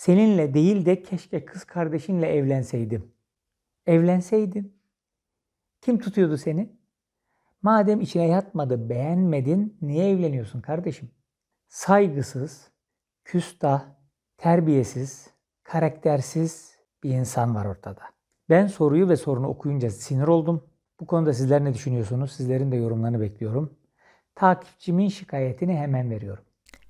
Seninle değil de keşke kız kardeşinle evlenseydim. Evlenseydin. Kim tutuyordu seni? Madem içine yatmadı, beğenmedin, niye evleniyorsun kardeşim? Saygısız, küstah, terbiyesiz, karaktersiz bir insan var ortada. Ben soruyu ve sorunu okuyunca sinir oldum. Bu konuda sizler ne düşünüyorsunuz? Sizlerin de yorumlarını bekliyorum. Takipçimin şikayetini hemen veriyorum.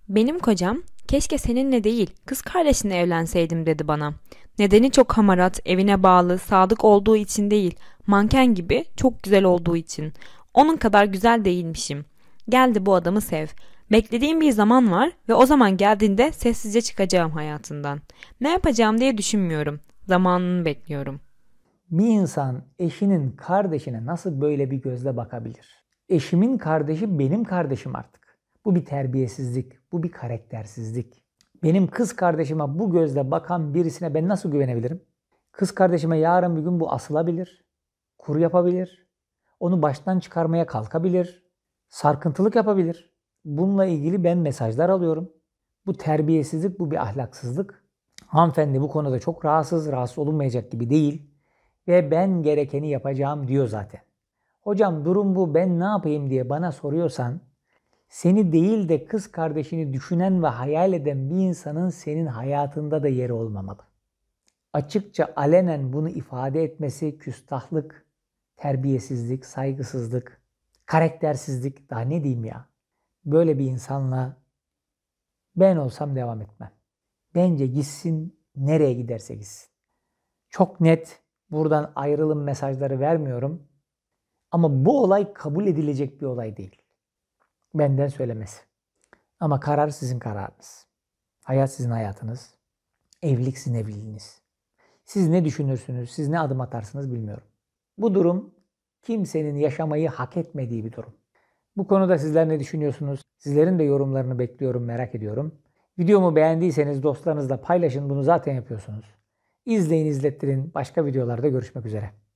Benim kocam Keşke seninle değil, kız kardeşinle evlenseydim dedi bana. Nedeni çok hamarat, evine bağlı, sadık olduğu için değil, manken gibi çok güzel olduğu için. Onun kadar güzel değilmişim. Geldi bu adamı sev. Beklediğim bir zaman var ve o zaman geldiğinde sessizce çıkacağım hayatından. Ne yapacağım diye düşünmüyorum. Zamanını bekliyorum. Bir insan eşinin kardeşine nasıl böyle bir gözle bakabilir? Eşimin kardeşi benim kardeşim artık. Bu bir terbiyesizlik, bu bir karaktersizlik. Benim kız kardeşime bu gözle bakan birisine ben nasıl güvenebilirim? Kız kardeşime yarın bir gün bu asılabilir, kur yapabilir, onu baştan çıkarmaya kalkabilir, sarkıntılık yapabilir. Bununla ilgili ben mesajlar alıyorum. Bu terbiyesizlik, bu bir ahlaksızlık. Hanımefendi bu konuda çok rahatsız, rahatsız olunmayacak gibi değil. Ve ben gerekeni yapacağım diyor zaten. Hocam durum bu ben ne yapayım diye bana soruyorsan seni değil de kız kardeşini düşünen ve hayal eden bir insanın senin hayatında da yeri olmamalı. Açıkça alenen bunu ifade etmesi küstahlık, terbiyesizlik, saygısızlık, karaktersizlik daha ne diyeyim ya. Böyle bir insanla ben olsam devam etmem. Bence gitsin nereye giderse gitsin. Çok net buradan ayrılın mesajları vermiyorum. Ama bu olay kabul edilecek bir olay değil benden söylemesi. Ama karar sizin kararınız. Hayat sizin hayatınız. Evlilik sizin evliliğiniz. Siz ne düşünürsünüz, siz ne adım atarsınız bilmiyorum. Bu durum kimsenin yaşamayı hak etmediği bir durum. Bu konuda sizler ne düşünüyorsunuz? Sizlerin de yorumlarını bekliyorum, merak ediyorum. Videomu beğendiyseniz dostlarınızla paylaşın, bunu zaten yapıyorsunuz. İzleyin, izlettirin. Başka videolarda görüşmek üzere.